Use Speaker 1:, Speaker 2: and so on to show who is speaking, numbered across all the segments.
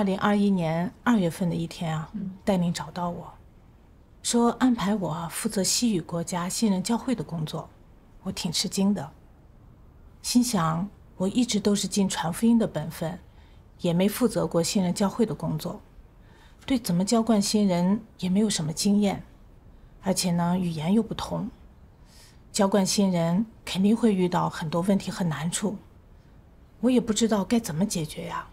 Speaker 1: 二零二一年二月份的一天啊，带领找到我，说安排我负责西语国家新人教会的工作，我挺吃惊的，心想我一直都是尽传福音的本分，也没负责过新人教会的工作，对怎么浇灌新人也没有什么经验，而且呢语言又不同，浇灌新人肯定会遇到很多问题和难处，我也不知道该怎么解决呀。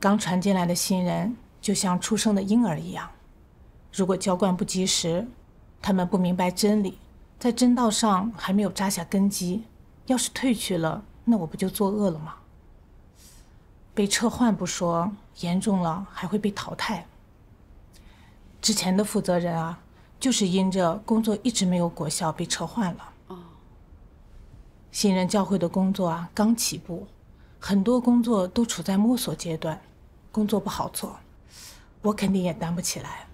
Speaker 1: 刚传进来的新人就像出生的婴儿一样，如果浇灌不及时，他们不明白真理，在真道上还没有扎下根基。要是退去了，那我不就作恶了吗？被撤换不说，严重了还会被淘汰。之前的负责人啊，就是因着工作一直没有果效被撤换了。新人教会的工作啊，刚起步，很多工作都处在摸索阶段。工作不好做，我肯定也担不起来。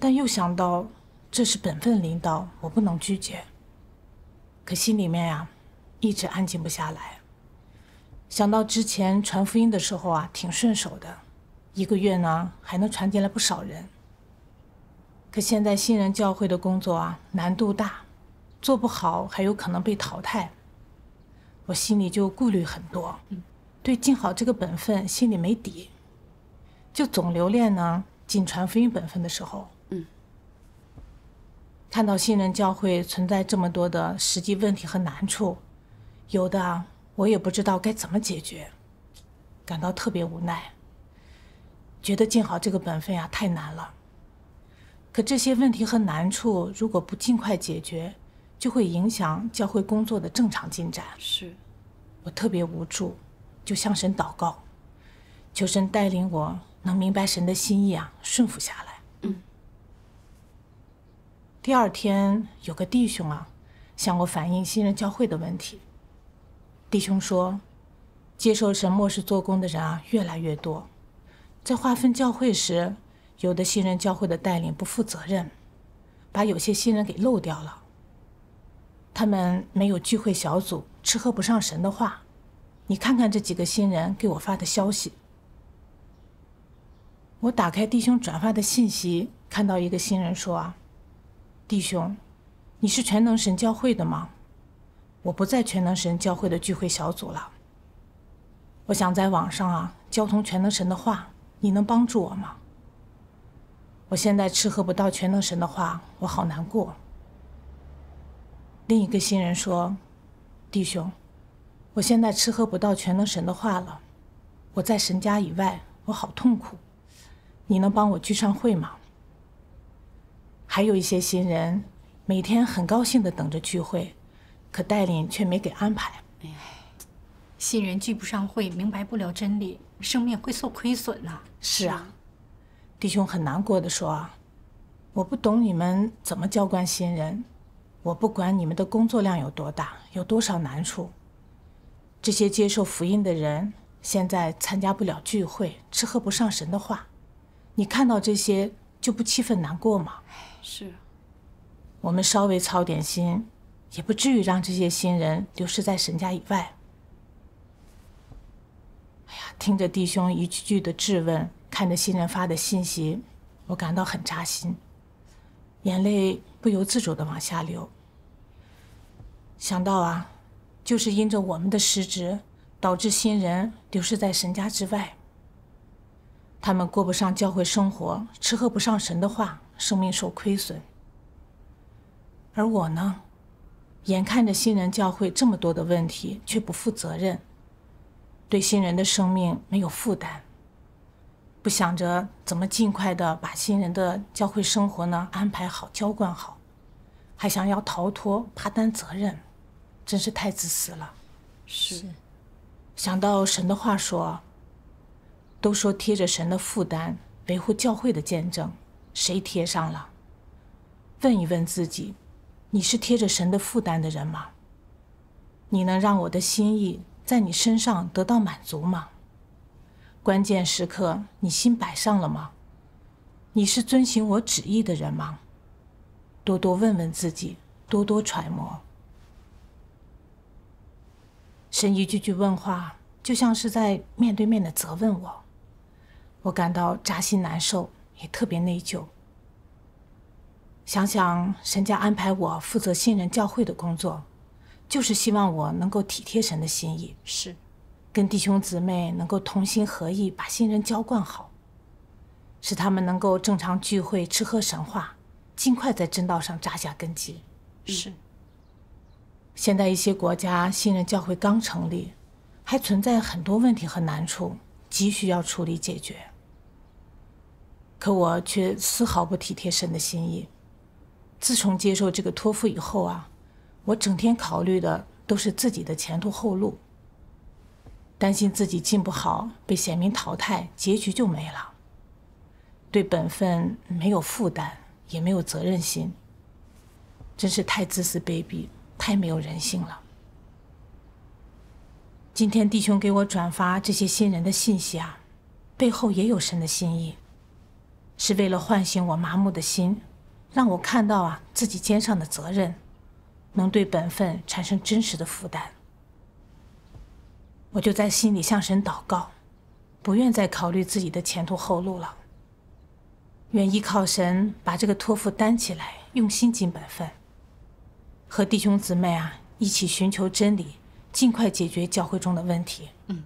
Speaker 1: 但又想到这是本分，领导我不能拒绝。可心里面呀，一直安静不下来。想到之前传福音的时候啊，挺顺手的，一个月呢还能传进来不少人。可现在新人教会的工作啊，难度大，做不好还有可能被淘汰，我心里就顾虑很多。对尽好这个本分，心里没底，就总留恋呢。尽传福音本分的时候，嗯，看到新人教会存在这么多的实际问题和难处，有的我也不知道该怎么解决，感到特别无奈。觉得尽好这个本分呀，太难了。可这些问题和难处，如果不尽快解决，就会影响教会工作的正常进展。是，我特别无助。就向神祷告，求神带领我能明白神的心意啊，顺服下来。嗯。第二天有个弟兄啊，向我反映新人教会的问题。弟兄说，接受神末世做工的人啊越来越多，在划分教会时，有的新人教会的带领不负责任，把有些新人给漏掉了。他们没有聚会小组，吃喝不上神的话。你看看这几个新人给我发的消息。我打开弟兄转发的信息，看到一个新人说：“啊，弟兄，你是全能神教会的吗？我不在全能神教会的聚会小组了。我想在网上啊，交通全能神的话，你能帮助我吗？我现在吃喝不到全能神的话，我好难过。”另一个新人说：“弟兄。”我现在吃喝不到全能神的话了，我在神家以外，我好痛苦。你能帮我聚上会吗？还有一些新人，每天很高兴的等着聚会，可带领却没给安排。哎，新人聚不上会，明白不了真理，生命会受亏损呐。是啊，弟兄很难过的说，我不懂你们怎么浇灌新人，我不管你们的工作量有多大，有多少难处。这些接受福音的人，现在参加不了聚会，吃喝不上神的话，你看到这些就不气愤难过吗？是，我们稍微操点心，也不至于让这些新人流失在神家以外。哎呀，听着弟兄一句句的质问，看着新人发的信息，我感到很扎心，眼泪不由自主的往下流。想到啊。就是因着我们的失职，导致新人流失在神家之外。他们过不上教会生活，吃喝不上神的话，生命受亏损。而我呢，眼看着新人教会这么多的问题，却不负责任，对新人的生命没有负担，不想着怎么尽快的把新人的教会生活呢安排好、浇灌好，还想要逃脱，怕担责任。真是太自私了。是，想到神的话说，都说贴着神的负担，维护教会的见证，谁贴上了？问一问自己，你是贴着神的负担的人吗？你能让我的心意在你身上得到满足吗？关键时刻你心摆上了吗？你是遵行我旨意的人吗？多多问问自己，多多揣摩。神一句句问话，就像是在面对面的责问我，我感到扎心难受，也特别内疚。想想神家安排我负责新人教会的工作，就是希望我能够体贴神的心意，是跟弟兄姊妹能够同心合意，把新人浇灌好，使他们能够正常聚会吃喝神话，尽快在正道上扎下根基。是。现在一些国家信任教会刚成立，还存在很多问题和难处，急需要处理解决。可我却丝毫不体贴神的心意，自从接受这个托付以后啊，我整天考虑的都是自己的前途后路，担心自己进不好被贤明淘汰，结局就没了。对本分没有负担，也没有责任心，真是太自私卑鄙。太没有人性了！今天弟兄给我转发这些新人的信息啊，背后也有神的心意，是为了唤醒我麻木的心，让我看到啊自己肩上的责任，能对本分产生真实的负担。我就在心里向神祷告，不愿再考虑自己的前途后路了，愿依靠神把这个托付担起来，用心尽本分。和弟兄姊妹啊一起寻求真理，尽快解决教会中的问题。嗯。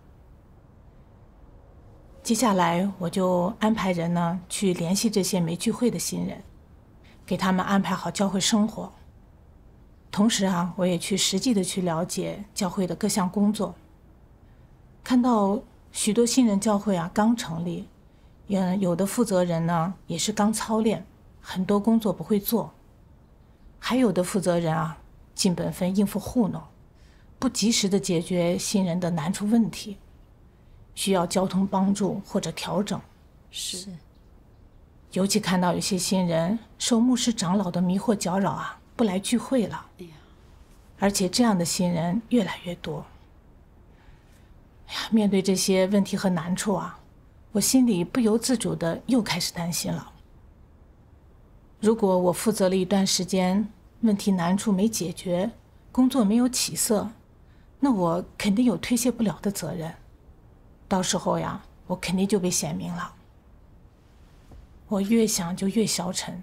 Speaker 1: 接下来我就安排人呢去联系这些没聚会的新人，给他们安排好教会生活。同时啊，我也去实际的去了解教会的各项工作。看到许多新人教会啊刚成立，嗯，有的负责人呢也是刚操练，很多工作不会做。还有的负责人啊，尽本分应付糊弄，不及时的解决新人的难处问题，需要交通帮助或者调整。是。尤其看到有些新人受牧师长老的迷惑搅扰啊，不来聚会了。呀。而且这样的新人越来越多。哎呀，面对这些问题和难处啊，我心里不由自主的又开始担心了。如果我负责了一段时间，问题难处没解决，工作没有起色，那我肯定有推卸不了的责任。到时候呀，我肯定就被显明了。我越想就越消沉。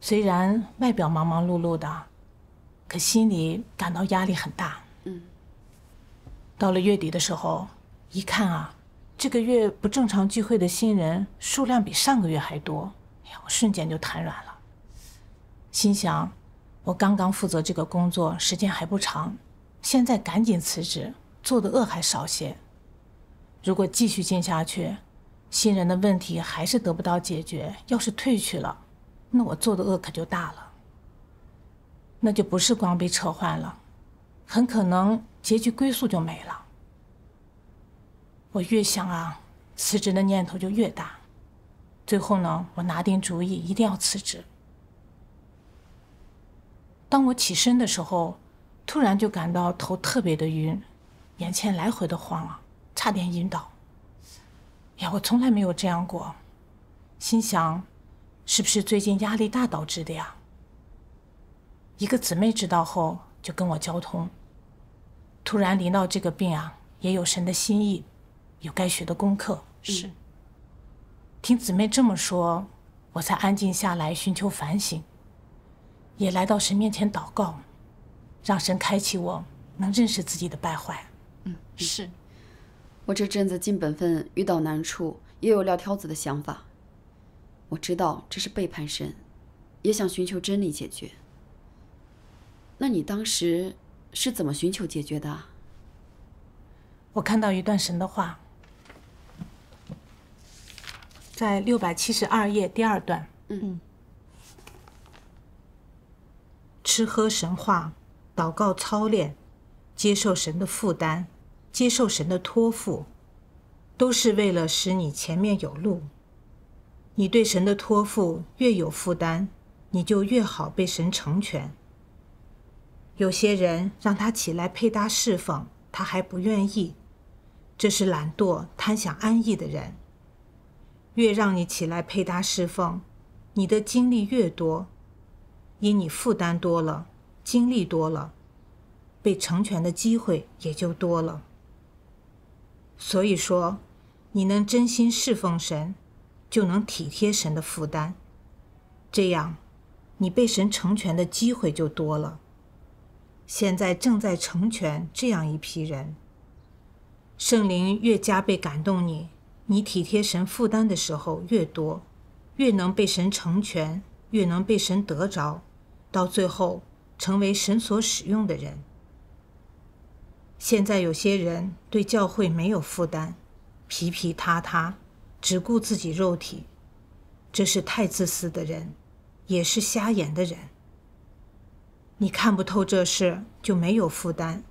Speaker 1: 虽然外表忙忙碌碌的，可心里感到压力很大。嗯。到了月底的时候，一看啊，这个月不正常聚会的新人数量比上个月还多。我瞬间就瘫软了，心想：我刚刚负责这个工作时间还不长，现在赶紧辞职，做的恶还少些。如果继续进下去，新人的问题还是得不到解决；要是退去了，那我做的恶可就大了。那就不是光被撤换了，很可能结局归宿就没了。我越想啊，辞职的念头就越大。最后呢，我拿定主意一定要辞职。当我起身的时候，突然就感到头特别的晕，眼前来回的晃啊，差点晕倒。呀，我从来没有这样过，心想，是不是最近压力大导致的呀？一个姊妹知道后就跟我交通，突然临到这个病啊，也有神的心意，有该学的功课是。听姊妹这么说，我才安静下来寻求反省，也来到神面前祷告，让神开启我能认识自己的败
Speaker 2: 坏。嗯，是。我这阵子尽本分遇到难处，也有撂挑子的想法。我知道这是背叛神，也想寻求真理解决。那你当时是怎么寻求解决的？我看到一段神的话。
Speaker 1: 在六百七十二页第二段，嗯，吃喝神话，祷告操练，接受神的负担，接受神的托付，都是为了使你前面有路。你对神的托付越有负担，你就越好被神成全。有些人让他起来配搭侍奉，他还不愿意，这是懒惰贪想安逸的人。越让你起来陪他侍奉，你的精力越多，因你负担多了，精力多了，被成全的机会也就多了。所以说，你能真心侍奉神，就能体贴神的负担，这样，你被神成全的机会就多了。现在正在成全这样一批人，圣灵越加倍感动你。你体贴神负担的时候越多，越能被神成全，越能被神得着，到最后成为神所使用的人。现在有些人对教会没有负担，皮皮塌塌，只顾自己肉体，这是太自私的人，也是瞎眼的人。你看不透这事，就没有负担。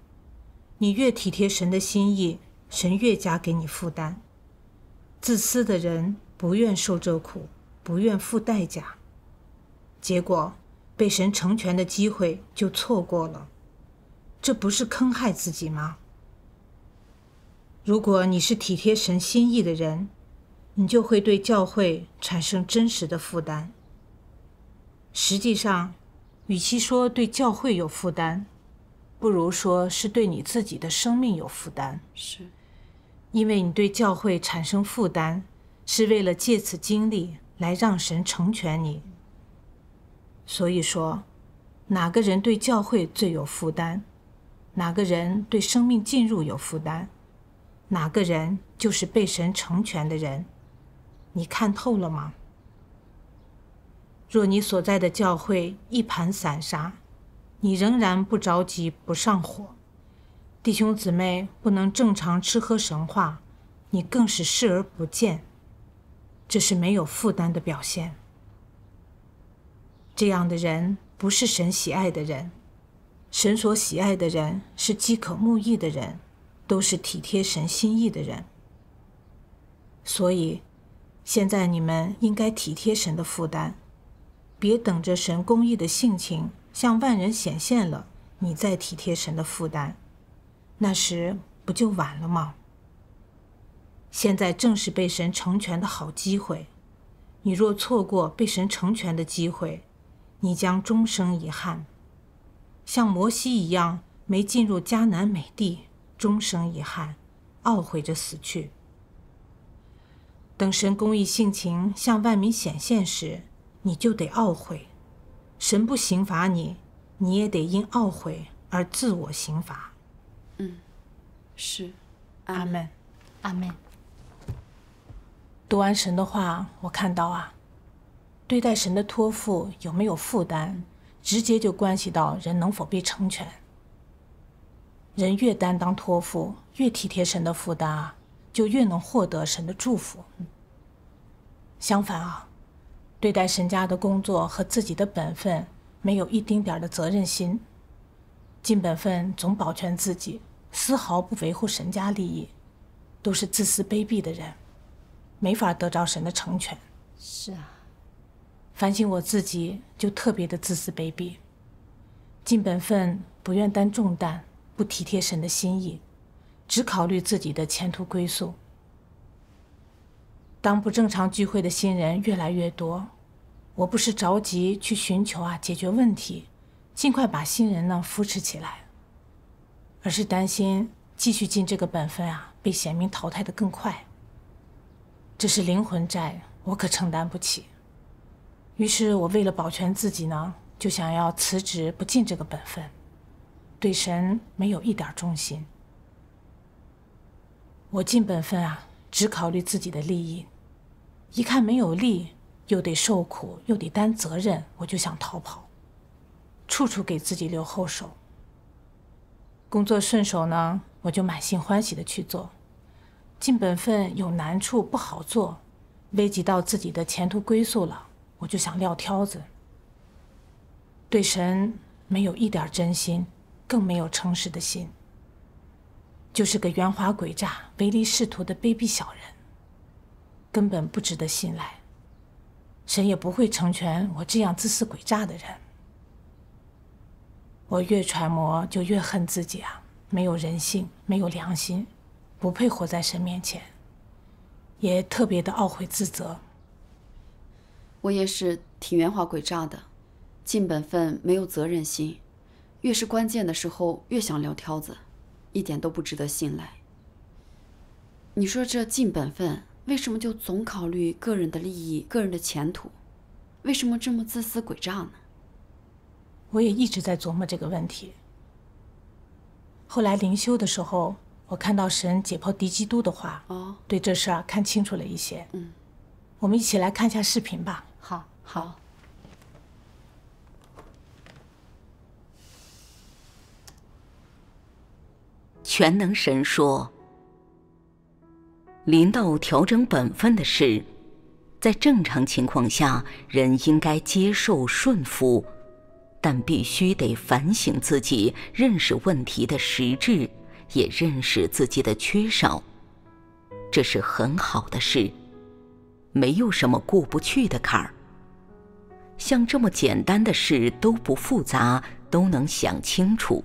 Speaker 1: 你越体贴神的心意，神越加给你负担。自私的人不愿受这苦，不愿付代价，结果被神成全的机会就错过了，这不是坑害自己吗？如果你是体贴神心意的人，你就会对教会产生真实的负担。实际上，与其说对教会有负担，不如说是对你自己的生命有负担。是。因为你对教会产生负担，是为了借此经历来让神成全你。所以说，哪个人对教会最有负担，哪个人对生命进入有负担，哪个人就是被神成全的人。你看透了吗？若你所在的教会一盘散沙，你仍然不着急不上火。弟兄姊妹不能正常吃喝神话，你更是视而不见，这是没有负担的表现。这样的人不是神喜爱的人，神所喜爱的人是饥渴慕义的人，都是体贴神心意的人。所以，现在你们应该体贴神的负担，别等着神公义的性情向万人显现了，你再体贴神的负担。那时不就晚了吗？现在正是被神成全的好机会，你若错过被神成全的机会，你将终生遗憾，像摩西一样没进入迦南美地，终生遗憾，懊悔着死去。等神公义性情向万民显现时，你就得懊悔，神不刑罚你，你也得因懊悔而自我刑罚。
Speaker 2: 嗯，是。
Speaker 1: 阿门，阿门。读完神的话，我看到啊，对待神的托付有没有负担，直接就关系到人能否被成全。人越担当托付，越体贴神的负担，啊，就越能获得神的祝福。相反啊，对待神家的工作和自己的本分，没有一丁点的责任心，尽本分总保全自己。丝毫不维护神家利益，都是自私卑鄙的人，没法得着神的成全。是啊，反省我自己就特别的自私卑鄙，尽本分不愿担重担，不体贴神的心意，只考虑自己的前途归宿。当不正常聚会的新人越来越多，我不是着急去寻求啊解决问题，尽快把新人呢扶持起来。而是担心继续尽这个本分啊，被贤明淘汰的更快。这是灵魂债，我可承担不起。于是我为了保全自己呢，就想要辞职，不尽这个本分，对神没有一点忠心。我尽本分啊，只考虑自己的利益，一看没有利，又得受苦，又得担责任，我就想逃跑，处处给自己留后手。工作顺手呢，我就满心欢喜的去做；尽本分有难处不好做，危及到自己的前途归宿了，我就想撂挑子。对神没有一点真心，更没有诚实的心，就是个圆滑诡诈、唯利是图的卑鄙小人，根本不值得信赖。神也不会成全我这样自私诡诈的人。我越揣摩，就越恨自己啊，没有人性，没有良心，不配活在神面前，也特别的懊悔自
Speaker 2: 责。我也是挺圆滑诡诈的，尽本分没有责任心，越是关键的时候越想撂挑子，一点都不值得信赖。你说这尽本分，为什么就总考虑个人的利益、个人的前途？为什么这么自私诡诈呢？我也一直在琢磨这个问题。后来灵修的时候，
Speaker 1: 我看到神解剖敌基督的话，哦，对这事儿看清楚了一些。嗯，我们一起来看一下视频吧。好，好。
Speaker 3: 全能神说：“临到调整本分的事，在正常情况下，人应该接受顺服。”但必须得反省自己，认识问题的实质，也认识自己的缺少，这是很好的事。没有什么过不去的坎儿，像这么简单的事都不复杂，都能想清楚。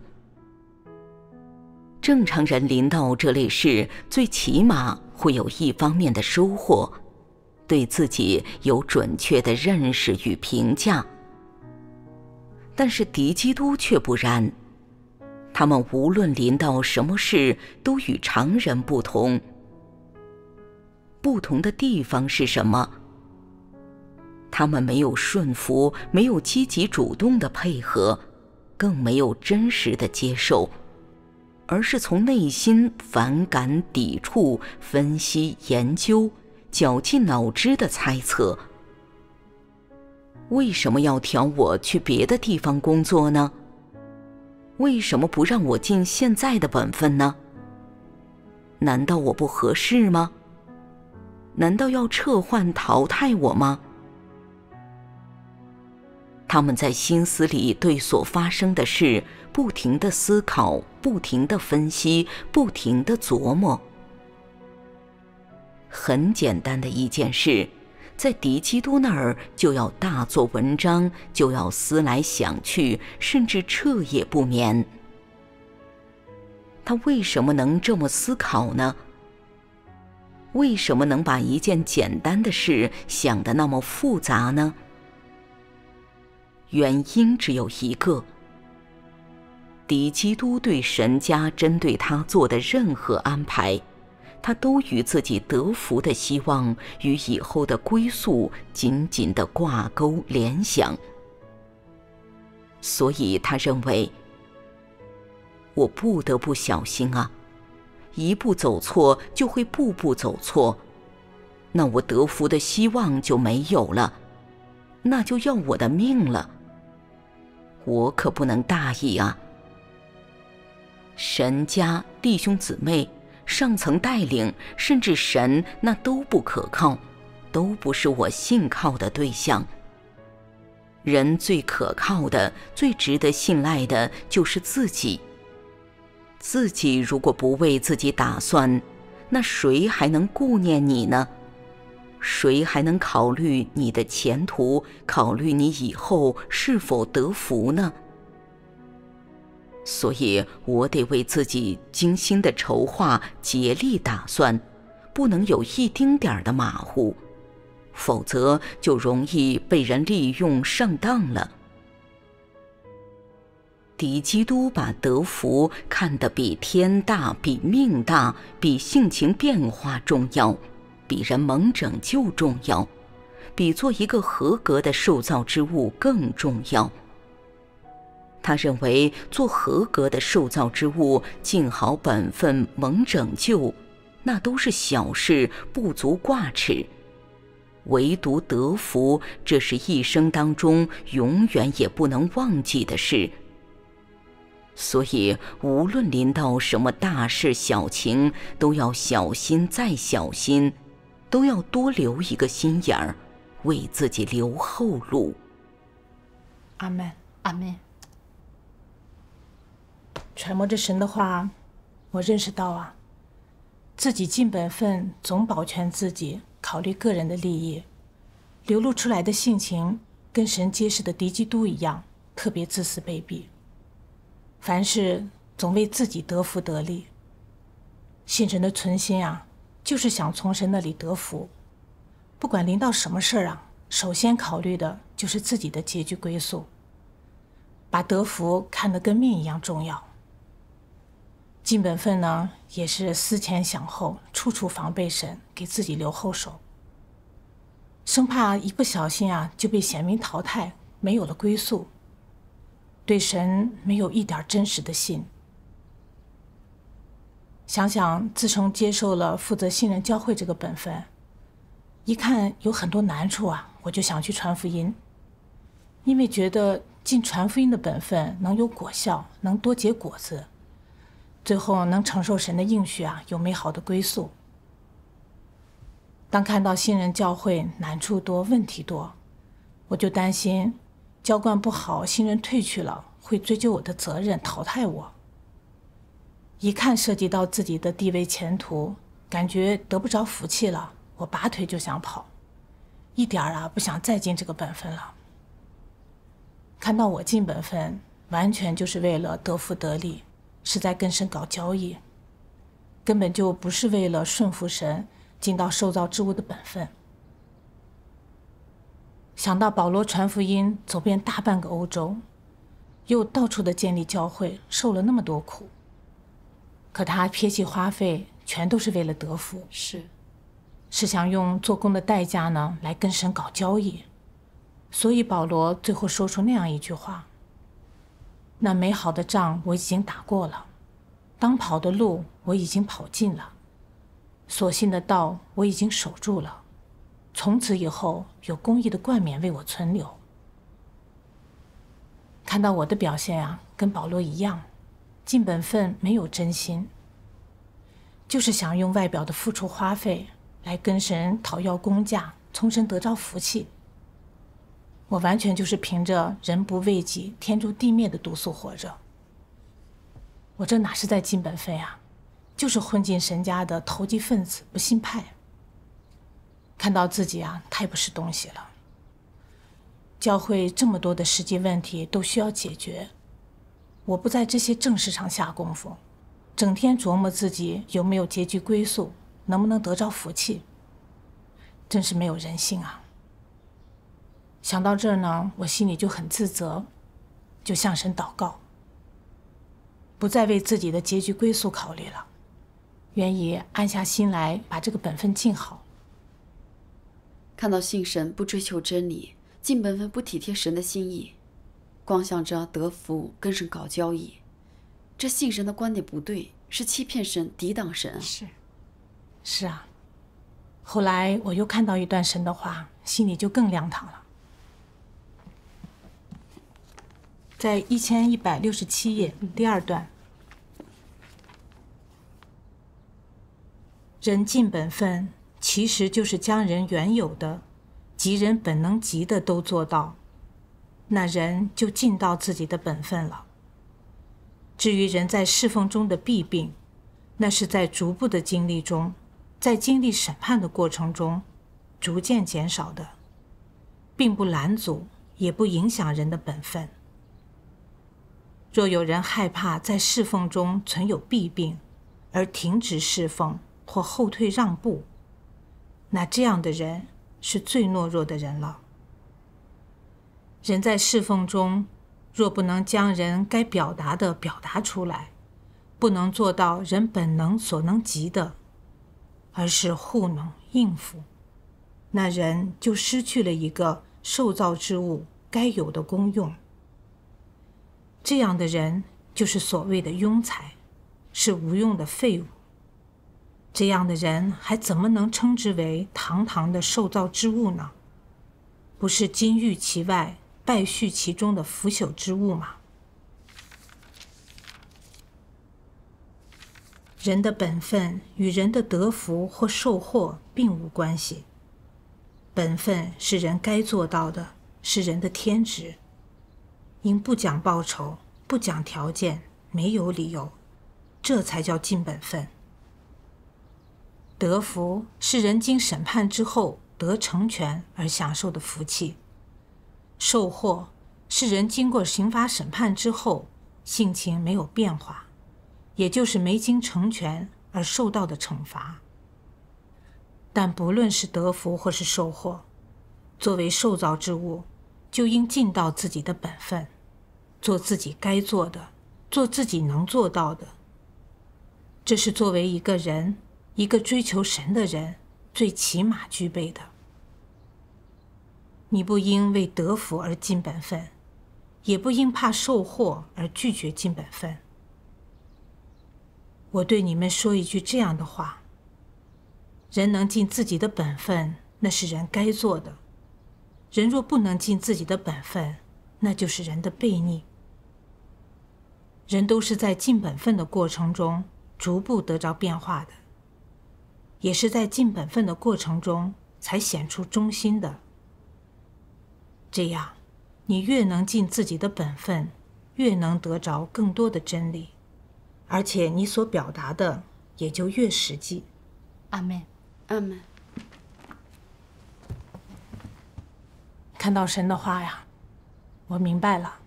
Speaker 3: 正常人临到这类事，最起码会有一方面的收获，对自己有准确的认识与评价。但是敌基督却不然，他们无论临到什么事，都与常人不同。不同的地方是什么？他们没有顺服，没有积极主动的配合，更没有真实的接受，而是从内心反感、抵触、分析、研究、绞尽脑汁的猜测。为什么要调我去别的地方工作呢？为什么不让我尽现在的本分呢？难道我不合适吗？难道要撤换淘汰我吗？他们在心思里对所发生的事不停的思考，不停的分析，不停的琢磨。很简单的一件事。在狄基督那儿就要大做文章，就要思来想去，甚至彻夜不眠。他为什么能这么思考呢？为什么能把一件简单的事想的那么复杂呢？原因只有一个：狄基督对神家针对他做的任何安排。他都与自己得福的希望与以后的归宿紧紧的挂钩联想，所以他认为，我不得不小心啊，一步走错就会步步走错，那我得福的希望就没有了，那就要我的命了，我可不能大意啊，神家弟兄姊妹。上层带领，甚至神，那都不可靠，都不是我信靠的对象。人最可靠的、最值得信赖的，就是自己。自己如果不为自己打算，那谁还能顾念你呢？谁还能考虑你的前途，考虑你以后是否得福呢？所以我得为自己精心的筹划、竭力打算，不能有一丁点儿的马虎，否则就容易被人利用上当了。狄基督把德福看得比天大，比命大，比性情变化重要，比人蒙拯救重要，比做一个合格的受造之物更重要。他认为做合格的受造之物，尽好本分，蒙拯救，那都是小事，不足挂齿。唯独得福，这是一生当中永远也不能忘记的事。所以，无论临到什么大事小情，都要小心再小心，都要多留一个心眼儿，为自己留后路。
Speaker 1: 阿门，阿门。揣摩着神的话，我认识到啊，自己尽本分总保全自己，考虑个人的利益，流露出来的性情跟神揭示的敌基督一样，特别自私卑鄙。凡事总为自己得福得利。信神的存心啊，就是想从神那里得福，不管临到什么事儿啊，首先考虑的就是自己的结局归宿，把得福看得跟命一样重要。尽本分呢，也是思前想后，处处防备神，给自己留后手，生怕一不小心啊就被贤明淘汰，没有了归宿。对神没有一点真实的信。想想自从接受了负责信任教会这个本分，一看有很多难处啊，我就想去传福音，因为觉得尽传福音的本分能有果效，能多结果子。最后能承受神的应许啊，有美好的归宿。当看到新人教会难处多、问题多，我就担心教灌不好，新人退去了会追究我的责任，淘汰我。一看涉及到自己的地位前途，感觉得不着福气了，我拔腿就想跑，一点啊不想再尽这个本分了。看到我尽本分，完全就是为了得福得利。是在跟神搞交易，根本就不是为了顺服神，尽到受造之物的本分。想到保罗传福音走遍大半个欧洲，又到处的建立教会，受了那么多苦，可他撇弃花费，全都是为了得福。是，是想用做工的代价呢，来跟神搞交易，所以保罗最后说出那样一句话。那美好的仗我已经打过了，当跑的路我已经跑尽了，所幸的道我已经守住了，从此以后有公义的冠冕为我存留。看到我的表现啊，跟保罗一样，尽本分没有真心，就是想用外表的付出花费来跟神讨要工价，从神得着福气。我完全就是凭着“人不为己，天诛地灭”的毒素活着。我这哪是在尽本分啊，就是混进神家的投机分子、不信派。看到自己啊，太不是东西了。教会这么多的实际问题都需要解决，我不在这些正事上下功夫，整天琢磨自己有没有结局归宿，能不能得着福气，真是没有人性啊。想到这儿呢，我心里就很自责，就向神祷告，不再为自己的结局归宿考虑了，
Speaker 2: 愿意安下心来把这个本分尽好。看到信神不追求真理，尽本分不体贴神的心意，光想着得福跟神搞交易，这信神的观点不对，是欺骗神、抵挡神。是，是啊。后来我又看到一段
Speaker 1: 神的话，心里就更亮堂了。在一千一百六十七页第二段，人尽本分其实就是将人原有的、及人本能及的都做到，那人就尽到自己的本分了。至于人在侍奉中的弊病，那是在逐步的经历中，在经历审判的过程中，逐渐减少的，并不拦阻，也不影响人的本分。若有人害怕在侍奉中存有弊病，而停止侍奉或后退让步，那这样的人是最懦弱的人了。人在侍奉中，若不能将人该表达的表达出来，不能做到人本能所能及的，而是糊弄应付，那人就失去了一个受造之物该有的功用。这样的人就是所谓的庸才，是无用的废物。这样的人还怎么能称之为堂堂的受造之物呢？不是金玉其外、败絮其中的腐朽之物吗？人的本分与人的得福或受祸并无关系。本分是人该做到的，是人的天职。因不讲报酬，不讲条件，没有理由，这才叫尽本分。得福是人经审判之后得成全而享受的福气；受祸是人经过刑罚审判之后性情没有变化，也就是没经成全而受到的惩罚。但不论是得福或是受祸，作为受造之物，就应尽到自己的本分。做自己该做的，做自己能做到的，这是作为一个人，一个追求神的人最起码具备的。你不因为得福而尽本分，也不因怕受祸而拒绝尽本分。我对你们说一句这样的话：人能尽自己的本分，那是人该做的；人若不能尽自己的本分，那就是人的悖逆。人都是在尽本分的过程中逐步得着变化的，也是在尽本分的过程中才显出忠心的。这样，你越能尽自己的本分，越能得着更多的真理，而且你所表达的也就越实际。阿门，阿门。看到神的话呀，我明白了。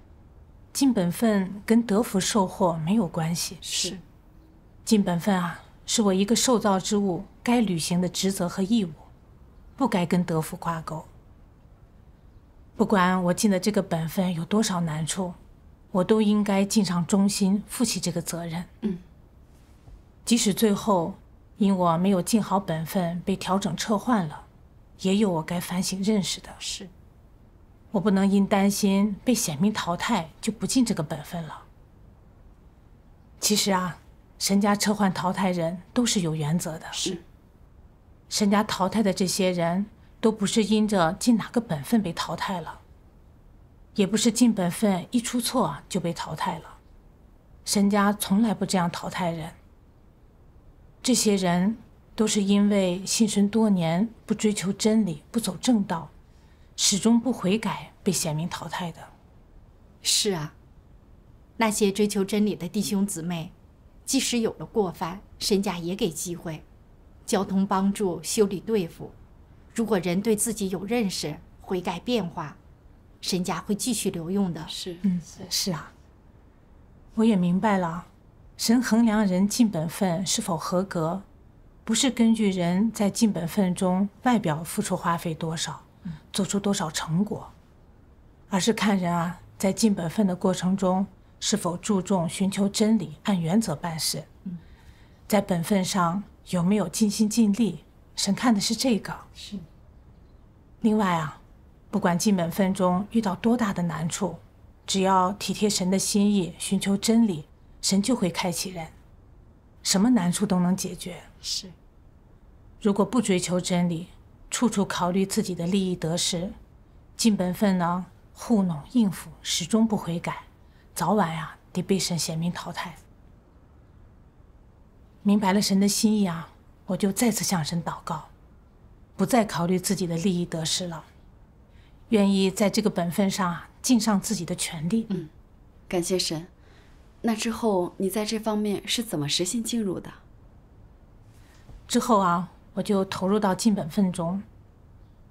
Speaker 1: 尽本分跟德福受祸没有关系。是，尽本分啊，是我一个受造之物该履行的职责和义务，不该跟德福挂钩。不管我尽的这个本分有多少难处，我都应该尽上忠心，负起这个责任。嗯。即使最后因我没有尽好本分被调整撤换了，也有我该反省认识的事。是。我不能因担心被显民淘汰就不尽这个本分了。其实啊，沈家撤换淘汰人都是有原则的。是，沈家淘汰的这些人都不是因着尽哪个本分被淘汰了，也不是尽本分一出错就被淘汰了。沈家从来不这样淘汰人。这些人都是因为幸存多年，不追求真理，不走正道。始终不悔改被显明淘汰的，是啊。
Speaker 2: 那些追求真理的弟兄姊妹，即使有了过犯，神家也给机会，交通帮助修理对付。如果人对自己有认识悔改变化，神家会继续留用的。是，嗯，是
Speaker 1: 啊。我也明白了，神衡量人尽本分是否合格，不是根据人在尽本分中外表付出花费多少。做出多少成果，而是看人啊，在尽本分的过程中是否注重寻求真理、按原则办事。嗯，在本分上有没有尽心尽力，神看的是这个。是。另外啊，不管尽本分中遇到多大的难处，只要体贴神的心意、寻求真理，神就会开启人，什么难处都能解决。是。如果不追求真理，处处考虑自己的利益得失，尽本分呢，糊弄应付，始终不悔改，早晚呀得被神显明淘汰。明白了神的心意啊，我就再次向神祷告，不再考虑自己的利益得失了，愿意在这个本分上尽上自己的全力。嗯，
Speaker 2: 感谢神。那之后你在这方面是怎么实现进入的？
Speaker 1: 之后啊。我就投入到尽本分中，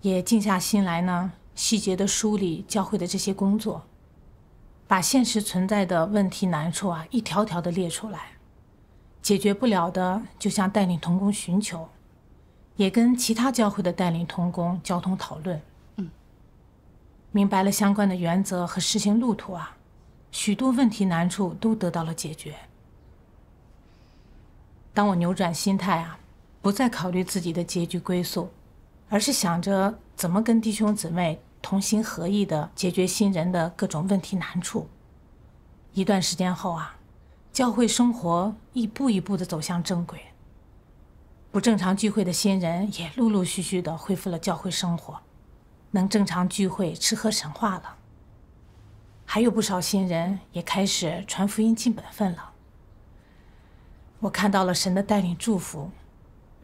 Speaker 1: 也静下心来呢，细节的梳理教会的这些工作，把现实存在的问题难处啊一条条的列出来，解决不了的就向带领同工寻求，也跟其他教会的带领同工交通讨论，嗯，明白了相关的原则和实行路途啊，许多问题难处都得到了解决。当我扭转心态啊。不再考虑自己的结局归宿，而是想着怎么跟弟兄姊妹同心合意地解决新人的各种问题难处。一段时间后啊，教会生活一步一步地走向正轨。不正常聚会的新人也陆陆续续地恢复了教会生活，能正常聚会吃喝神话了。还有不少新人也开始传福音尽本分了。我看到了神的带领祝福。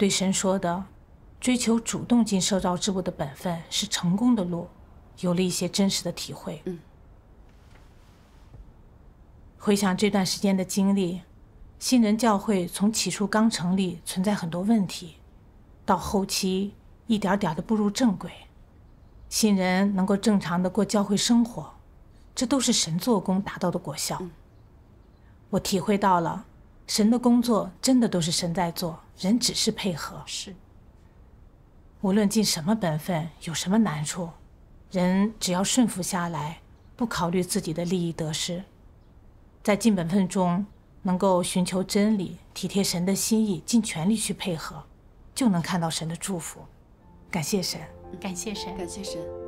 Speaker 1: 对神说的“追求主动进受造之物的本分是成功的路”，有了一些真实的体会。嗯，回想这段时间的经历，新人教会从起初刚成立存在很多问题，到后期一点点的步入正轨，新人能够正常的过教会生活，这都是神做工达到的果效。我体会到了。神的工作真的都是神在做，人只是配合。是。无论尽什么本分，有什么难处，人只要顺服下来，不考虑自己的利益得失，在尽本分中能够寻求真理，体贴神的心意，尽全力去配合，就能看到神的祝福。感谢神，感谢神，感
Speaker 2: 谢神。